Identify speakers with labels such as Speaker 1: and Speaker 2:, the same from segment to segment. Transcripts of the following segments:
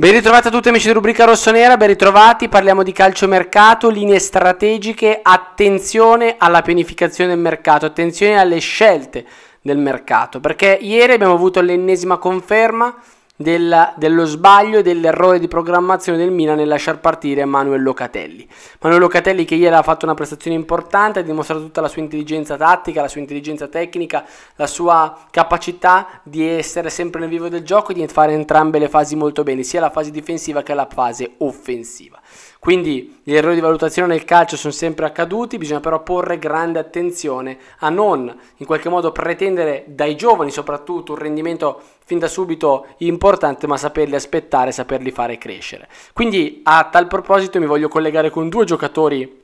Speaker 1: Ben ritrovati a tutti amici di Rubrica Rossonera, ben ritrovati, parliamo di calciomercato, linee strategiche, attenzione alla pianificazione del mercato, attenzione alle scelte del mercato, perché ieri abbiamo avuto l'ennesima conferma del, dello sbaglio e dell'errore di programmazione del Milan nel lasciar partire Manuel Locatelli. Manuel Locatelli che ieri ha fatto una prestazione importante, ha dimostrato tutta la sua intelligenza tattica, la sua intelligenza tecnica, la sua capacità di essere sempre nel vivo del gioco e di fare entrambe le fasi molto bene, sia la fase difensiva che la fase offensiva. Quindi gli errori di valutazione nel calcio sono sempre accaduti, bisogna però porre grande attenzione a non in qualche modo pretendere dai giovani soprattutto un rendimento fin da subito importante, ma saperli aspettare, saperli fare crescere. Quindi a tal proposito mi voglio collegare con due giocatori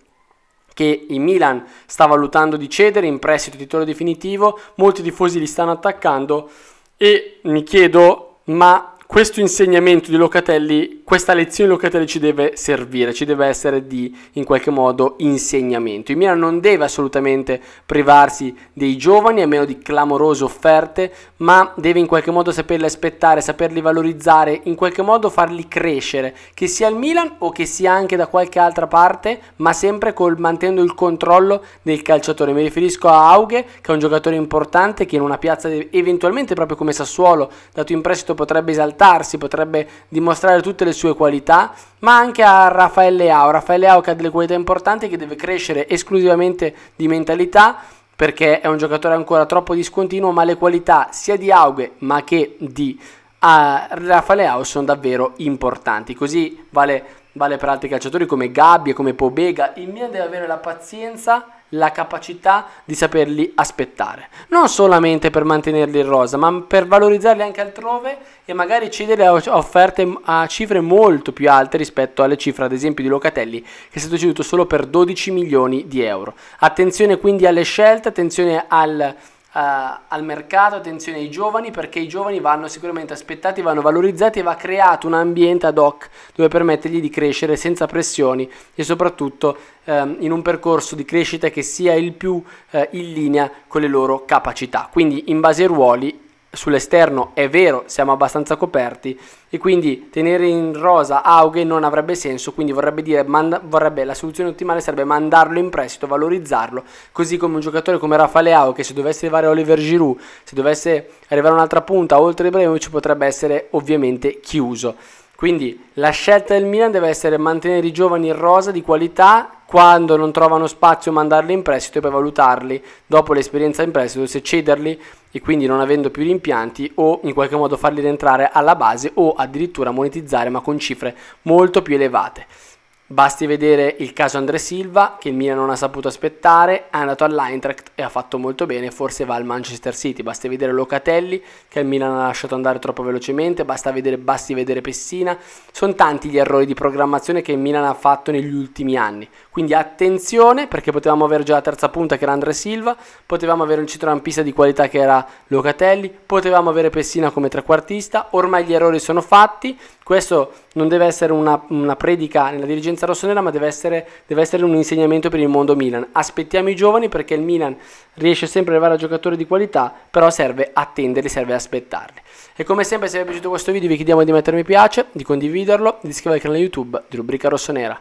Speaker 1: che il Milan sta valutando di cedere in prestito titolo definitivo, molti tifosi li stanno attaccando e mi chiedo ma questo insegnamento di Locatelli questa lezione Locatelli ci deve servire, ci deve essere di in qualche modo insegnamento. Il Milan non deve assolutamente privarsi dei giovani a meno di clamorose offerte, ma deve in qualche modo saperli aspettare, saperli valorizzare, in qualche modo farli crescere, che sia il Milan o che sia anche da qualche altra parte, ma sempre col, mantenendo il controllo del calciatore. Mi riferisco a Aughe, che è un giocatore importante che in una piazza eventualmente proprio come Sassuolo, dato in prestito potrebbe esaltarsi, potrebbe dimostrare tutte le sue qualità, ma anche a Raffaele Ao. Raffaele Ao che ha delle qualità importanti, che deve crescere esclusivamente di mentalità, perché è un giocatore ancora troppo discontinuo, ma le qualità sia di Aughe ma che di ah, Raffaele Ao sono davvero importanti. Così vale vale per altri calciatori come Gabbia, come Pobega. Il Milan deve avere la pazienza, la capacità di saperli aspettare. Non solamente per mantenerli in rosa, ma per valorizzarli anche altrove e magari cedere offerte a cifre molto più alte rispetto alle cifre, ad esempio, di Locatelli, che è stato ceduto solo per 12 milioni di euro. Attenzione quindi alle scelte, attenzione al eh, al mercato, attenzione ai giovani, perché i giovani vanno sicuramente aspettati, vanno valorizzati e va creato un ambiente ad hoc dove permettergli di crescere senza pressioni e soprattutto ehm, in un percorso di crescita che sia il più eh, in linea con le loro capacità. Quindi in base ai ruoli sull'esterno è vero, siamo abbastanza coperti e quindi tenere in rosa Auge non avrebbe senso, quindi vorrebbe dire manda- vorrebbe, la soluzione ottimale sarebbe mandarlo in prestito, valorizzarlo, così come un giocatore come Rafale Auge, se dovesse arrivare Oliver Giroud, se dovesse arrivare un'altra punta oltre Ibrahimovic potrebbe essere ovviamente chiuso. Quindi la scelta del Milan deve essere mantenere i giovani in rosa di qualità, quando non trovano spazio mandarli in prestito e poi valutarli dopo l'esperienza in prestito se cederli e quindi non avendo più rimpianti o in qualche modo farli rientrare alla base o addirittura monetizzare ma con cifre molto più elevate. Basti vedere il caso Andre Silva, che il Milan non ha saputo aspettare, è andato all'Eintracht e ha fatto molto bene, forse va al Manchester City. Basti vedere Locatelli, che il Milan ha lasciato andare troppo velocemente, vedere, basti vedere Pessina. Sono tanti gli errori di programmazione che il Milan ha fatto negli ultimi anni. Quindi attenzione, perché potevamo avere già la terza punta che era Andre Silva, potevamo avere un centrocampista di qualità che era Locatelli, potevamo avere Pessina come trequartista, ormai gli errori sono fatti, questo non deve essere una, una predica nella dirigenza scienza rossonera, ma deve essere, deve essere, un insegnamento per il mondo Milan. Aspettiamo i giovani perché il Milan riesce sempre a arrivare a giocatori di qualità, però serve attenderli, serve aspettarli. E come sempre, se vi è piaciuto questo video, vi chiediamo di mettere mi piace, di condividerlo, di iscrivervi al canale YouTube di Rubrica Rossonera.